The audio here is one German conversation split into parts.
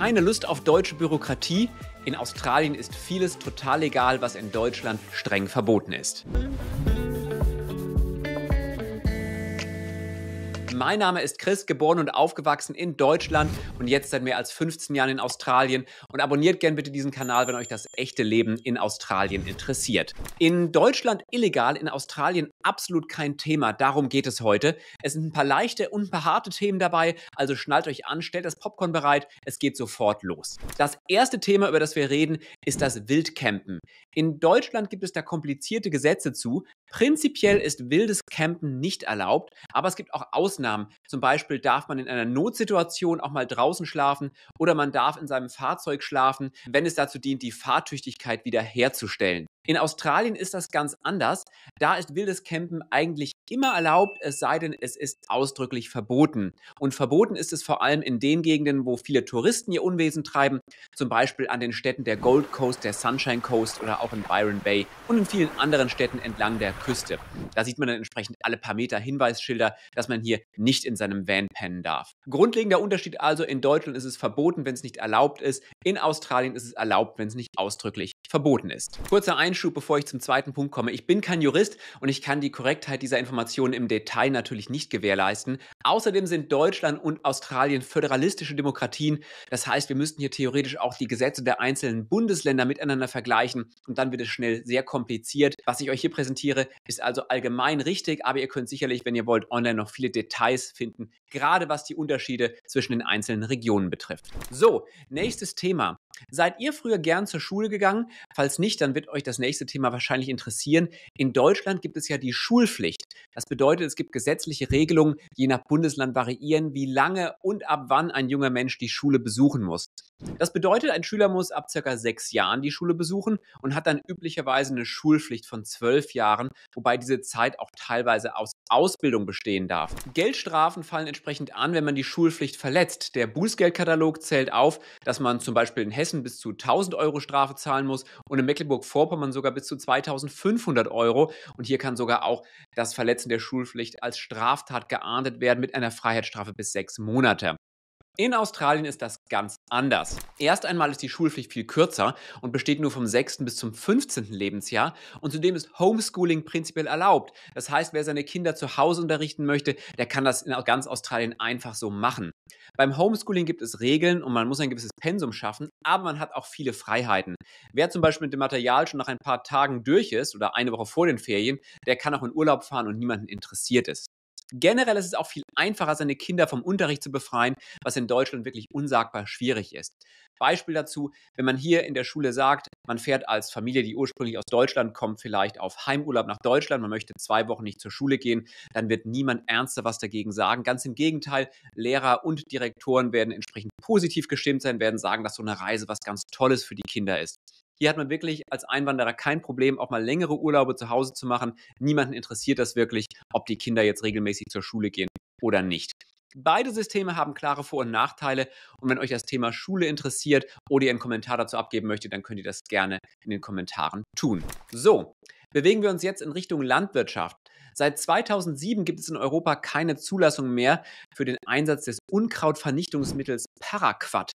Keine Lust auf deutsche Bürokratie? In Australien ist vieles total legal, was in Deutschland streng verboten ist. Mein Name ist Chris, geboren und aufgewachsen in Deutschland und jetzt seit mehr als 15 Jahren in Australien. Und abonniert gern bitte diesen Kanal, wenn euch das echte Leben in Australien interessiert. In Deutschland illegal, in Australien absolut kein Thema. Darum geht es heute. Es sind ein paar leichte und ein paar harte Themen dabei. Also schnallt euch an, stellt das Popcorn bereit. Es geht sofort los. Das erste Thema, über das wir reden, ist das Wildcampen. In Deutschland gibt es da komplizierte Gesetze zu. Prinzipiell ist wildes Campen nicht erlaubt, aber es gibt auch Ausnahmen. Zum Beispiel darf man in einer Notsituation auch mal draußen schlafen oder man darf in seinem Fahrzeug schlafen, wenn es dazu dient, die Fahrtüchtigkeit wiederherzustellen. In Australien ist das ganz anders. Da ist wildes Campen eigentlich immer erlaubt, es sei denn, es ist ausdrücklich verboten. Und verboten ist es vor allem in den Gegenden, wo viele Touristen ihr Unwesen treiben, zum Beispiel an den Städten der Gold Coast, der Sunshine Coast oder auch in Byron Bay und in vielen anderen Städten entlang der Küste. Da sieht man dann entsprechend alle paar Meter Hinweisschilder, dass man hier nicht in seinem Van pennen darf. Grundlegender Unterschied also, in Deutschland ist es verboten, wenn es nicht erlaubt ist. In Australien ist es erlaubt, wenn es nicht ausdrücklich verboten ist. Kurzer Einschub, bevor ich zum zweiten Punkt komme. Ich bin kein Jurist und ich kann die Korrektheit dieser Informationen im Detail natürlich nicht gewährleisten. Außerdem sind Deutschland und Australien föderalistische Demokratien. Das heißt, wir müssten hier theoretisch auch die Gesetze der einzelnen Bundesländer miteinander vergleichen und dann wird es schnell sehr kompliziert. Was ich euch hier präsentiere, ist also allgemein richtig, aber ihr könnt sicherlich, wenn ihr wollt, online noch viele Details finden, gerade was die Unterschiede zwischen den einzelnen Regionen betrifft. So, nächstes Thema. Thema Seid ihr früher gern zur Schule gegangen? Falls nicht, dann wird euch das nächste Thema wahrscheinlich interessieren. In Deutschland gibt es ja die Schulpflicht. Das bedeutet, es gibt gesetzliche Regelungen, die je nach Bundesland variieren, wie lange und ab wann ein junger Mensch die Schule besuchen muss. Das bedeutet, ein Schüler muss ab circa sechs Jahren die Schule besuchen und hat dann üblicherweise eine Schulpflicht von zwölf Jahren, wobei diese Zeit auch teilweise aus Ausbildung bestehen darf. Geldstrafen fallen entsprechend an, wenn man die Schulpflicht verletzt. Der Bußgeldkatalog zählt auf, dass man zum Beispiel ein Hessen bis zu 1000 Euro Strafe zahlen muss und in Mecklenburg-Vorpommern sogar bis zu 2500 Euro. Und hier kann sogar auch das Verletzen der Schulpflicht als Straftat geahndet werden mit einer Freiheitsstrafe bis sechs Monate. In Australien ist das ganz anders. Erst einmal ist die Schulpflicht viel kürzer und besteht nur vom 6. bis zum 15. Lebensjahr und zudem ist Homeschooling prinzipiell erlaubt. Das heißt, wer seine Kinder zu Hause unterrichten möchte, der kann das in ganz Australien einfach so machen. Beim Homeschooling gibt es Regeln und man muss ein gewisses Pensum schaffen, aber man hat auch viele Freiheiten. Wer zum Beispiel mit dem Material schon nach ein paar Tagen durch ist oder eine Woche vor den Ferien, der kann auch in Urlaub fahren und niemanden interessiert ist. Generell ist es auch viel einfacher, seine Kinder vom Unterricht zu befreien, was in Deutschland wirklich unsagbar schwierig ist. Beispiel dazu, wenn man hier in der Schule sagt, man fährt als Familie, die ursprünglich aus Deutschland kommt, vielleicht auf Heimurlaub nach Deutschland, man möchte zwei Wochen nicht zur Schule gehen, dann wird niemand ernster was dagegen sagen. Ganz im Gegenteil, Lehrer und Direktoren werden entsprechend positiv gestimmt sein, werden sagen, dass so eine Reise was ganz Tolles für die Kinder ist. Hier hat man wirklich als Einwanderer kein Problem, auch mal längere Urlaube zu Hause zu machen. Niemanden interessiert das wirklich, ob die Kinder jetzt regelmäßig zur Schule gehen oder nicht. Beide Systeme haben klare Vor- und Nachteile. Und wenn euch das Thema Schule interessiert oder ihr einen Kommentar dazu abgeben möchtet, dann könnt ihr das gerne in den Kommentaren tun. So, bewegen wir uns jetzt in Richtung Landwirtschaft. Seit 2007 gibt es in Europa keine Zulassung mehr für den Einsatz des Unkrautvernichtungsmittels Paraquat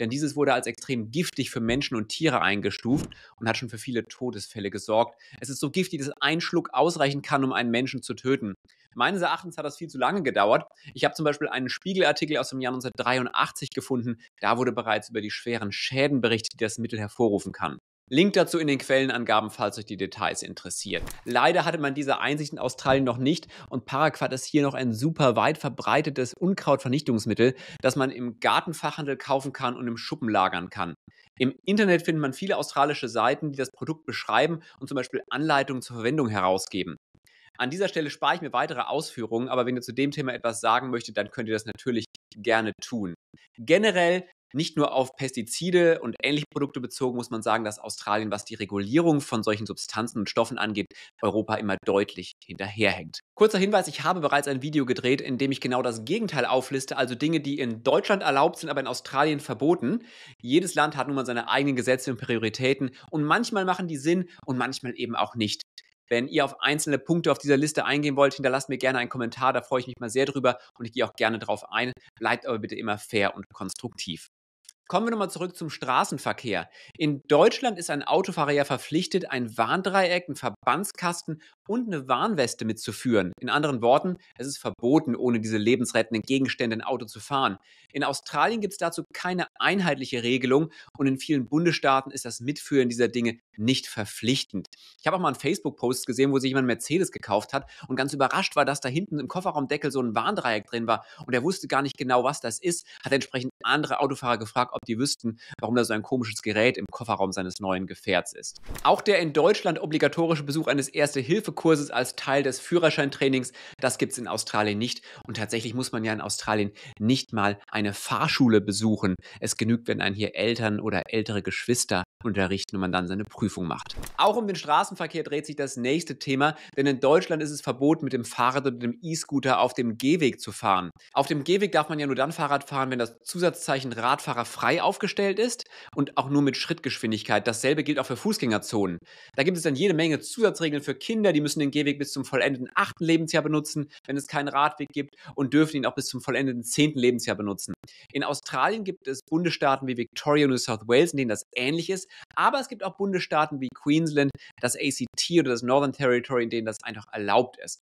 denn dieses wurde als extrem giftig für Menschen und Tiere eingestuft und hat schon für viele Todesfälle gesorgt. Es ist so giftig, dass ein Schluck ausreichen kann, um einen Menschen zu töten. Meines Erachtens hat das viel zu lange gedauert. Ich habe zum Beispiel einen Spiegelartikel aus dem Jahr 1983 gefunden. Da wurde bereits über die schweren Schäden berichtet, die das Mittel hervorrufen kann. Link dazu in den Quellenangaben, falls euch die Details interessieren. Leider hatte man diese Einsicht in Australien noch nicht und Paraquat ist hier noch ein super weit verbreitetes Unkrautvernichtungsmittel, das man im Gartenfachhandel kaufen kann und im Schuppen lagern kann. Im Internet findet man viele australische Seiten, die das Produkt beschreiben und zum Beispiel Anleitungen zur Verwendung herausgeben. An dieser Stelle spare ich mir weitere Ausführungen, aber wenn ihr zu dem Thema etwas sagen möchtet, dann könnt ihr das natürlich gerne tun. Generell nicht nur auf Pestizide und ähnliche Produkte bezogen muss man sagen, dass Australien, was die Regulierung von solchen Substanzen und Stoffen angeht, Europa immer deutlich hinterherhängt. Kurzer Hinweis, ich habe bereits ein Video gedreht, in dem ich genau das Gegenteil aufliste, also Dinge, die in Deutschland erlaubt sind, aber in Australien verboten. Jedes Land hat nun mal seine eigenen Gesetze und Prioritäten und manchmal machen die Sinn und manchmal eben auch nicht. Wenn ihr auf einzelne Punkte auf dieser Liste eingehen wollt, hinterlasst mir gerne einen Kommentar, da freue ich mich mal sehr drüber und ich gehe auch gerne drauf ein. Bleibt aber bitte immer fair und konstruktiv. Kommen wir nochmal zurück zum Straßenverkehr. In Deutschland ist ein Autofahrer ja verpflichtet, ein Warndreieck, einen Verbandskasten und eine Warnweste mitzuführen. In anderen Worten, es ist verboten, ohne diese lebensrettenden Gegenstände ein Auto zu fahren. In Australien gibt es dazu keine einheitliche Regelung und in vielen Bundesstaaten ist das Mitführen dieser Dinge nicht verpflichtend. Ich habe auch mal einen Facebook-Post gesehen, wo sich jemand Mercedes gekauft hat und ganz überrascht war, dass da hinten im Kofferraumdeckel so ein Warndreieck drin war und er wusste gar nicht genau, was das ist, hat entsprechend andere Autofahrer gefragt, ob die wüssten, warum da so ein komisches Gerät im Kofferraum seines neuen Gefährts ist. Auch der in Deutschland obligatorische Besuch eines Erste-Hilfe-Kurses als Teil des Führerscheintrainings, das gibt es in Australien nicht. Und tatsächlich muss man ja in Australien nicht mal eine Fahrschule besuchen. Es genügt, wenn einen hier Eltern oder ältere Geschwister unterrichten und man dann seine Prüfung macht. Auch um den Straßenverkehr dreht sich das nächste Thema, denn in Deutschland ist es verboten, mit dem Fahrrad oder dem E-Scooter auf dem Gehweg zu fahren. Auf dem Gehweg darf man ja nur dann Fahrrad fahren, wenn das Zusatzzeichen Radfahrer frei frei aufgestellt ist und auch nur mit Schrittgeschwindigkeit. Dasselbe gilt auch für Fußgängerzonen. Da gibt es dann jede Menge Zusatzregeln für Kinder, die müssen den Gehweg bis zum vollendeten achten Lebensjahr benutzen, wenn es keinen Radweg gibt und dürfen ihn auch bis zum vollendeten zehnten Lebensjahr benutzen. In Australien gibt es Bundesstaaten wie Victoria und New South Wales, in denen das ähnlich ist, aber es gibt auch Bundesstaaten wie Queensland, das ACT oder das Northern Territory, in denen das einfach erlaubt ist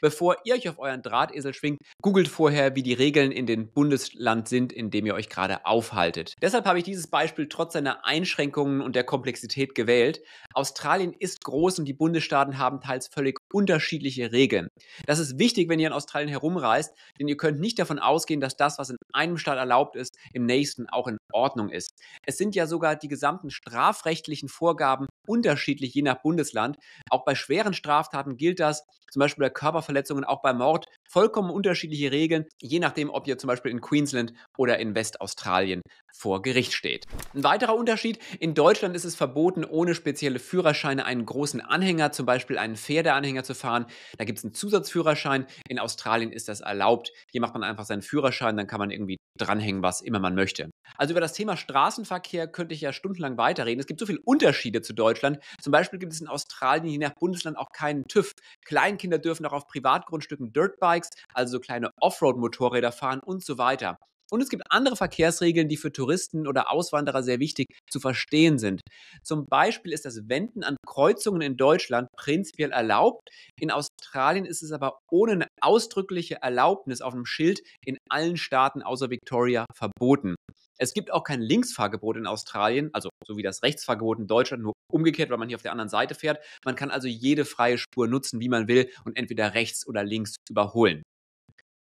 bevor ihr euch auf euren Drahtesel schwingt, googelt vorher, wie die Regeln in dem Bundesland sind, in dem ihr euch gerade aufhaltet. Deshalb habe ich dieses Beispiel trotz seiner Einschränkungen und der Komplexität gewählt. Australien ist groß und die Bundesstaaten haben teils völlig unterschiedliche Regeln. Das ist wichtig, wenn ihr in Australien herumreist, denn ihr könnt nicht davon ausgehen, dass das, was in einem Staat erlaubt ist, im nächsten auch in Ordnung ist. Es sind ja sogar die gesamten strafrechtlichen Vorgaben unterschiedlich je nach Bundesland. Auch bei schweren Straftaten gilt das. Zum Beispiel bei Körper Körperverletzungen, auch bei Mord vollkommen unterschiedliche Regeln, je nachdem, ob ihr zum Beispiel in Queensland oder in Westaustralien vor Gericht steht. Ein weiterer Unterschied, in Deutschland ist es verboten, ohne spezielle Führerscheine einen großen Anhänger, zum Beispiel einen Pferdeanhänger zu fahren. Da gibt es einen Zusatzführerschein. In Australien ist das erlaubt. Hier macht man einfach seinen Führerschein, dann kann man irgendwie dranhängen, was immer man möchte. Also über das Thema Straßenverkehr könnte ich ja stundenlang weiterreden. Es gibt so viele Unterschiede zu Deutschland. Zum Beispiel gibt es in Australien je nach Bundesland auch keinen TÜV. Kleinkinder dürfen auch auf Privatgrundstücken Dirtbikes, also so kleine Offroad-Motorräder fahren und so weiter. Und es gibt andere Verkehrsregeln, die für Touristen oder Auswanderer sehr wichtig zu verstehen sind. Zum Beispiel ist das Wenden an Kreuzungen in Deutschland prinzipiell erlaubt. In Australien ist es aber ohne eine ausdrückliche Erlaubnis auf einem Schild in allen Staaten außer Victoria verboten. Es gibt auch kein Linksfahrgebot in Australien, also so wie das Rechtsfahrgebot in Deutschland, nur umgekehrt, weil man hier auf der anderen Seite fährt. Man kann also jede freie Spur nutzen, wie man will und entweder rechts oder links überholen.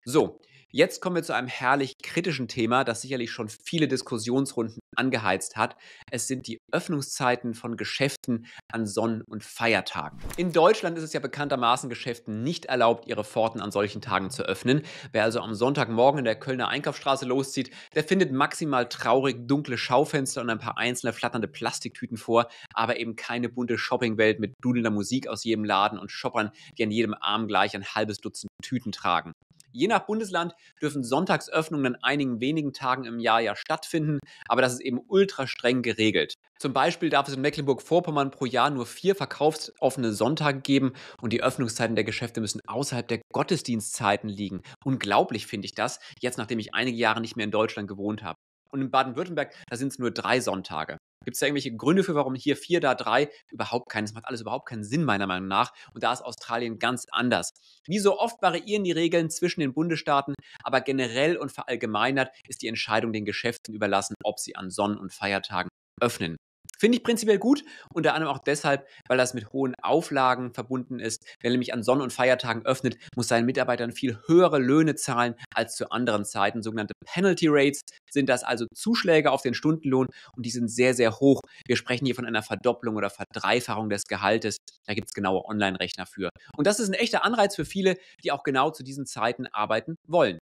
So, Jetzt kommen wir zu einem herrlich kritischen Thema, das sicherlich schon viele Diskussionsrunden angeheizt hat. Es sind die Öffnungszeiten von Geschäften an Sonn- und Feiertagen. In Deutschland ist es ja bekanntermaßen Geschäften nicht erlaubt, ihre Pforten an solchen Tagen zu öffnen. Wer also am Sonntagmorgen in der Kölner Einkaufsstraße loszieht, der findet maximal traurig dunkle Schaufenster und ein paar einzelne flatternde Plastiktüten vor, aber eben keine bunte Shoppingwelt mit dudelnder Musik aus jedem Laden und Shoppern, die an jedem Arm gleich ein halbes Dutzend Tüten tragen. Je nach Bundesland dürfen Sonntagsöffnungen an einigen wenigen Tagen im Jahr ja stattfinden, aber das ist eben ultra streng geregelt. Zum Beispiel darf es in Mecklenburg-Vorpommern pro Jahr nur vier verkaufsoffene Sonntage geben und die Öffnungszeiten der Geschäfte müssen außerhalb der Gottesdienstzeiten liegen. Unglaublich finde ich das, jetzt nachdem ich einige Jahre nicht mehr in Deutschland gewohnt habe. Und in Baden-Württemberg, da sind es nur drei Sonntage. Gibt es da irgendwelche Gründe für, warum hier vier, da drei? Überhaupt keinen. Das macht alles überhaupt keinen Sinn, meiner Meinung nach. Und da ist Australien ganz anders. Wie so oft variieren die Regeln zwischen den Bundesstaaten, aber generell und verallgemeinert ist die Entscheidung den Geschäften überlassen, ob sie an Sonnen- und Feiertagen öffnen. Finde ich prinzipiell gut, unter anderem auch deshalb, weil das mit hohen Auflagen verbunden ist. Wer nämlich an Sonn- und Feiertagen öffnet, muss seinen Mitarbeitern viel höhere Löhne zahlen als zu anderen Zeiten. Sogenannte Penalty Rates sind das also Zuschläge auf den Stundenlohn und die sind sehr, sehr hoch. Wir sprechen hier von einer Verdopplung oder Verdreifachung des Gehaltes. Da gibt es genaue Online-Rechner für. Und das ist ein echter Anreiz für viele, die auch genau zu diesen Zeiten arbeiten wollen.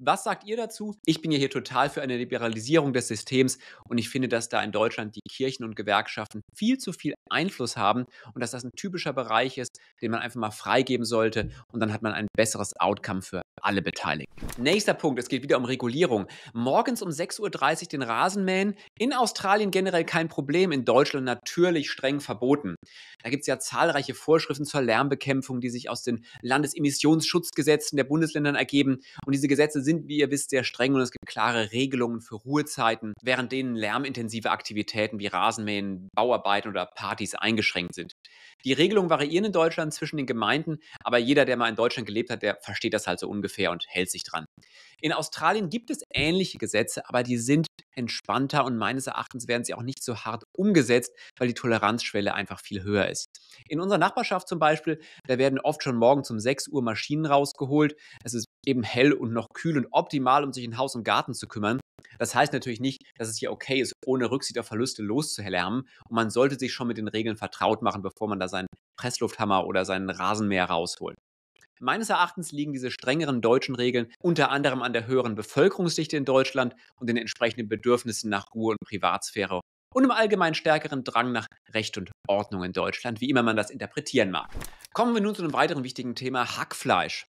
Was sagt ihr dazu? Ich bin ja hier total für eine Liberalisierung des Systems und ich finde, dass da in Deutschland die Kirchen und Gewerkschaften viel zu viel Einfluss haben und dass das ein typischer Bereich ist, den man einfach mal freigeben sollte und dann hat man ein besseres Outcome für alle Beteiligten. Nächster Punkt, es geht wieder um Regulierung. Morgens um 6.30 Uhr den Rasen mähen. In Australien generell kein Problem, in Deutschland natürlich streng verboten. Da gibt es ja zahlreiche Vorschriften zur Lärmbekämpfung, die sich aus den Landesemissionsschutzgesetzen der Bundesländern ergeben und diese Gesetze Arbeitsplätze sind, wie ihr wisst, sehr streng und es gibt klare Regelungen für Ruhezeiten, während denen lärmintensive Aktivitäten wie Rasenmähen, Bauarbeiten oder Partys eingeschränkt sind. Die Regelungen variieren in Deutschland zwischen den Gemeinden, aber jeder, der mal in Deutschland gelebt hat, der versteht das halt so ungefähr und hält sich dran. In Australien gibt es ähnliche Gesetze, aber die sind entspannter und meines Erachtens werden sie auch nicht so hart umgesetzt, weil die Toleranzschwelle einfach viel höher ist. In unserer Nachbarschaft zum Beispiel, da werden oft schon morgen um 6 Uhr Maschinen rausgeholt. Es ist eben hell und noch kühl und optimal, um sich in Haus und Garten zu kümmern. Das heißt natürlich nicht, dass es hier okay ist, ohne Rücksicht auf Verluste loszuhärmen. Und man sollte sich schon mit den Regeln vertraut machen, bevor man da seinen Presslufthammer oder seinen Rasenmäher rausholt. Meines Erachtens liegen diese strengeren deutschen Regeln unter anderem an der höheren Bevölkerungsdichte in Deutschland und den entsprechenden Bedürfnissen nach Ruhe und Privatsphäre und im allgemeinen stärkeren Drang nach Recht und Ordnung in Deutschland, wie immer man das interpretieren mag. Kommen wir nun zu einem weiteren wichtigen Thema, Hackfleisch.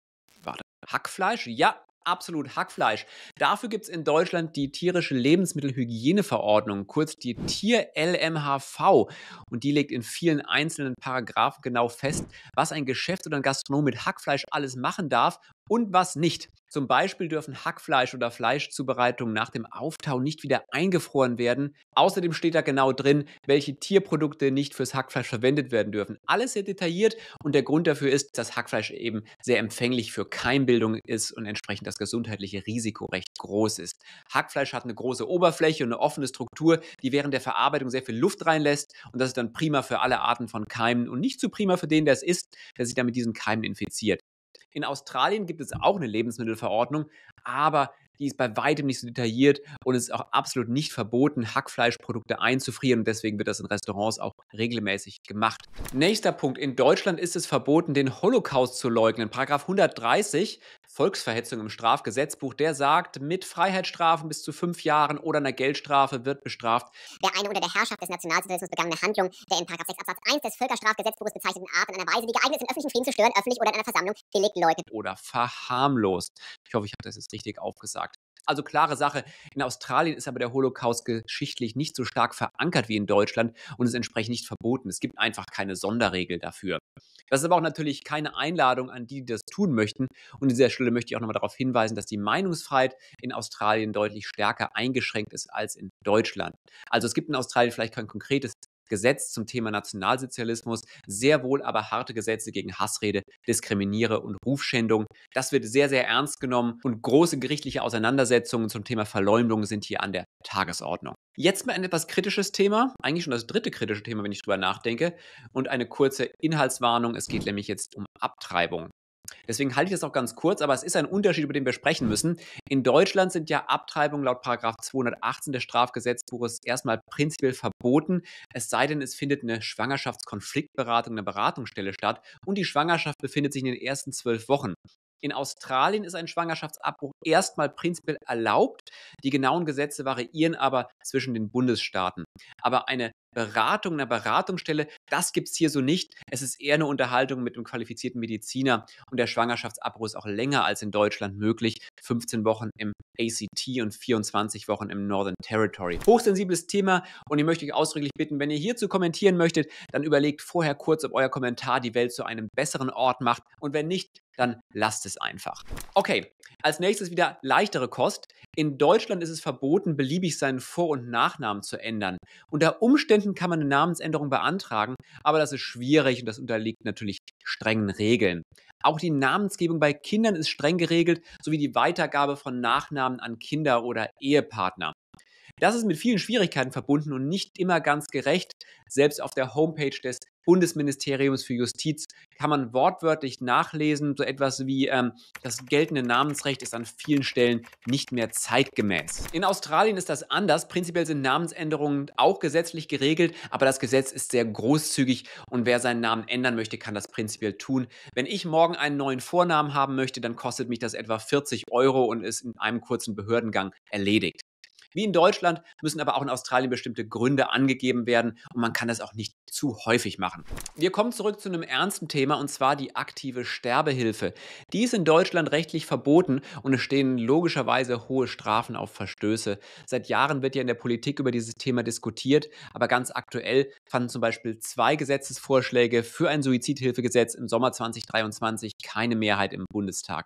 Warte, Hackfleisch? Ja, absolut Hackfleisch. Dafür gibt es in Deutschland die tierische Lebensmittelhygieneverordnung, kurz die Tier-LMHV. Und die legt in vielen einzelnen Paragraphen genau fest, was ein Geschäft oder ein Gastronom mit Hackfleisch alles machen darf und was nicht. Zum Beispiel dürfen Hackfleisch oder Fleischzubereitungen nach dem Auftauen nicht wieder eingefroren werden. Außerdem steht da genau drin, welche Tierprodukte nicht fürs Hackfleisch verwendet werden dürfen. Alles sehr detailliert und der Grund dafür ist, dass Hackfleisch eben sehr empfänglich für Keimbildung ist und entsprechend das gesundheitliche Risiko recht groß ist. Hackfleisch hat eine große Oberfläche und eine offene Struktur, die während der Verarbeitung sehr viel Luft reinlässt und das ist dann prima für alle Arten von Keimen und nicht zu so prima für den, der es isst, der sich dann mit diesen Keimen infiziert. In Australien gibt es auch eine Lebensmittelverordnung, aber die ist bei weitem nicht so detailliert und es ist auch absolut nicht verboten, Hackfleischprodukte einzufrieren und deswegen wird das in Restaurants auch regelmäßig gemacht. Nächster Punkt. In Deutschland ist es verboten, den Holocaust zu leugnen. Paragraph 130 Volksverhetzung im Strafgesetzbuch, der sagt, mit Freiheitsstrafen bis zu fünf Jahren oder einer Geldstrafe wird bestraft. Der eine unter der Herrschaft des Nationalsozialismus begangene Handlung, der in 6 Absatz 1 des Völkerstrafgesetzbuches bezeichneten Art in einer Weise, die geeignet ist, den öffentlichen Frieden zu stören, öffentlich oder in einer Versammlung Delikt leugnet. Oder verharmlost. Ich hoffe, ich habe das jetzt richtig aufgesagt. Also klare Sache. In Australien ist aber der Holocaust geschichtlich nicht so stark verankert wie in Deutschland und ist entsprechend nicht verboten. Es gibt einfach keine Sonderregel dafür. Das ist aber auch natürlich keine Einladung an die, die das tun möchten. Und an dieser Stelle möchte ich auch nochmal darauf hinweisen, dass die Meinungsfreiheit in Australien deutlich stärker eingeschränkt ist als in Deutschland. Also es gibt in Australien vielleicht kein konkretes Gesetz zum Thema Nationalsozialismus, sehr wohl aber harte Gesetze gegen Hassrede, Diskriminiere und Rufschändung. Das wird sehr, sehr ernst genommen und große gerichtliche Auseinandersetzungen zum Thema Verleumdung sind hier an der Tagesordnung. Jetzt mal ein etwas kritisches Thema, eigentlich schon das dritte kritische Thema, wenn ich drüber nachdenke, und eine kurze Inhaltswarnung. Es geht nämlich jetzt um Abtreibung. Deswegen halte ich das auch ganz kurz, aber es ist ein Unterschied, über den wir sprechen müssen. In Deutschland sind ja Abtreibungen laut 218 des Strafgesetzbuches erstmal prinzipiell verboten, es sei denn, es findet eine Schwangerschaftskonfliktberatung, eine Beratungsstelle statt und die Schwangerschaft befindet sich in den ersten zwölf Wochen. In Australien ist ein Schwangerschaftsabbruch erstmal prinzipiell erlaubt. Die genauen Gesetze variieren aber zwischen den Bundesstaaten. Aber eine Beratung einer Beratungsstelle, das gibt es hier so nicht. Es ist eher eine Unterhaltung mit einem qualifizierten Mediziner und der Schwangerschaftsabbruch ist auch länger als in Deutschland möglich. 15 Wochen im ACT und 24 Wochen im Northern Territory. Hochsensibles Thema und ich möchte euch ausdrücklich bitten, wenn ihr hierzu kommentieren möchtet, dann überlegt vorher kurz, ob euer Kommentar die Welt zu einem besseren Ort macht und wenn nicht, dann lasst es einfach. Okay, als nächstes wieder leichtere Kost. In Deutschland ist es verboten, beliebig seinen Vor- und Nachnamen zu ändern. Unter Umständen Kirchen kann man eine Namensänderung beantragen, aber das ist schwierig und das unterliegt natürlich strengen Regeln. Auch die Namensgebung bei Kindern ist streng geregelt, sowie die Weitergabe von Nachnamen an Kinder oder Ehepartner. Das ist mit vielen Schwierigkeiten verbunden und nicht immer ganz gerecht. Selbst auf der Homepage des Bundesministeriums für Justiz kann man wortwörtlich nachlesen, so etwas wie ähm, das geltende Namensrecht ist an vielen Stellen nicht mehr zeitgemäß. In Australien ist das anders. Prinzipiell sind Namensänderungen auch gesetzlich geregelt, aber das Gesetz ist sehr großzügig und wer seinen Namen ändern möchte, kann das prinzipiell tun. Wenn ich morgen einen neuen Vornamen haben möchte, dann kostet mich das etwa 40 Euro und ist in einem kurzen Behördengang erledigt. Wie in Deutschland müssen aber auch in Australien bestimmte Gründe angegeben werden und man kann das auch nicht zu häufig machen. Wir kommen zurück zu einem ernsten Thema und zwar die aktive Sterbehilfe. Die ist in Deutschland rechtlich verboten und es stehen logischerweise hohe Strafen auf Verstöße. Seit Jahren wird ja in der Politik über dieses Thema diskutiert, aber ganz aktuell fanden zum Beispiel zwei Gesetzesvorschläge für ein Suizidhilfegesetz im Sommer 2023 keine Mehrheit im Bundestag.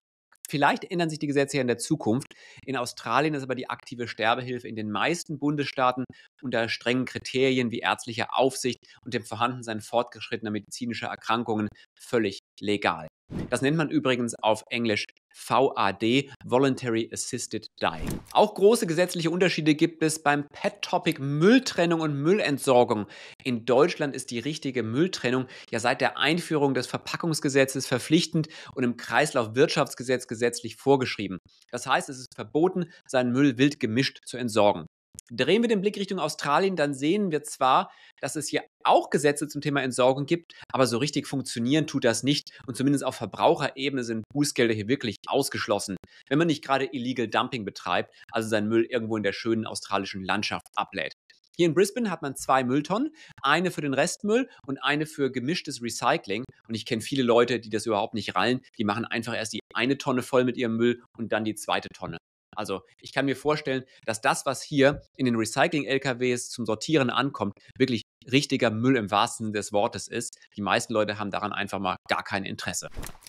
Vielleicht ändern sich die Gesetze ja in der Zukunft. In Australien ist aber die aktive Sterbehilfe in den meisten Bundesstaaten unter strengen Kriterien wie ärztlicher Aufsicht und dem Vorhandensein fortgeschrittener medizinischer Erkrankungen völlig legal. Das nennt man übrigens auf Englisch VAD, Voluntary Assisted Dying. Auch große gesetzliche Unterschiede gibt es beim Pet-Topic Mülltrennung und Müllentsorgung. In Deutschland ist die richtige Mülltrennung ja seit der Einführung des Verpackungsgesetzes verpflichtend und im Kreislaufwirtschaftsgesetz gesetzlich vorgeschrieben. Das heißt, es ist verboten, seinen Müll wild gemischt zu entsorgen. Drehen wir den Blick Richtung Australien, dann sehen wir zwar, dass es hier auch Gesetze zum Thema Entsorgung gibt, aber so richtig funktionieren tut das nicht und zumindest auf Verbraucherebene sind Bußgelder hier wirklich ausgeschlossen, wenn man nicht gerade Illegal Dumping betreibt, also seinen Müll irgendwo in der schönen australischen Landschaft ablädt. Hier in Brisbane hat man zwei Mülltonnen, eine für den Restmüll und eine für gemischtes Recycling. Und ich kenne viele Leute, die das überhaupt nicht rallen. Die machen einfach erst die eine Tonne voll mit ihrem Müll und dann die zweite Tonne. Also ich kann mir vorstellen, dass das, was hier in den Recycling-LKWs zum Sortieren ankommt, wirklich richtiger Müll im wahrsten Sinne des Wortes ist. Die meisten Leute haben daran einfach mal gar kein Interesse.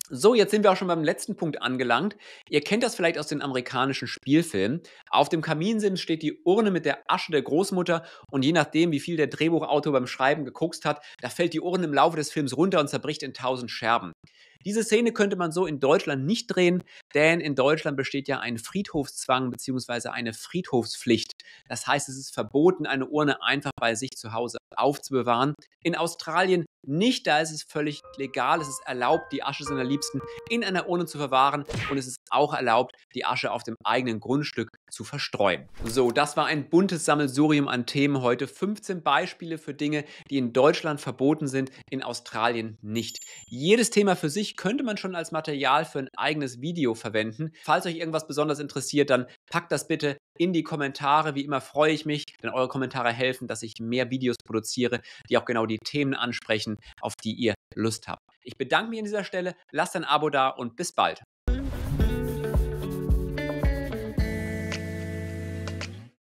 So, jetzt sind wir auch schon beim letzten Punkt angelangt. Ihr kennt das vielleicht aus den amerikanischen Spielfilmen. Auf dem Kaminsims steht die Urne mit der Asche der Großmutter und je nachdem, wie viel der Drehbuchautor beim Schreiben geguckt hat, da fällt die Urne im Laufe des Films runter und zerbricht in tausend Scherben. Diese Szene könnte man so in Deutschland nicht drehen, denn in Deutschland besteht ja ein Friedhofszwang bzw. eine Friedhofspflicht. Das heißt, es ist verboten, eine Urne einfach bei sich zu Hause aufzubewahren. In Australien nicht, da ist es völlig legal, es ist erlaubt, die Asche seiner Liebsten in einer Urne zu verwahren und es ist auch erlaubt, die Asche auf dem eigenen Grundstück zu verstreuen. So, das war ein buntes Sammelsurium an Themen heute. 15 Beispiele für Dinge, die in Deutschland verboten sind, in Australien nicht. Jedes Thema für sich könnte man schon als Material für ein eigenes Video verwenden. Falls euch irgendwas besonders interessiert, dann packt das bitte in die Kommentare. Wie immer freue ich mich, denn eure Kommentare helfen, dass ich mehr Videos produziere, die auch genau die Themen ansprechen, auf die ihr Lust habt. Ich bedanke mich an dieser Stelle, lasst ein Abo da und bis bald.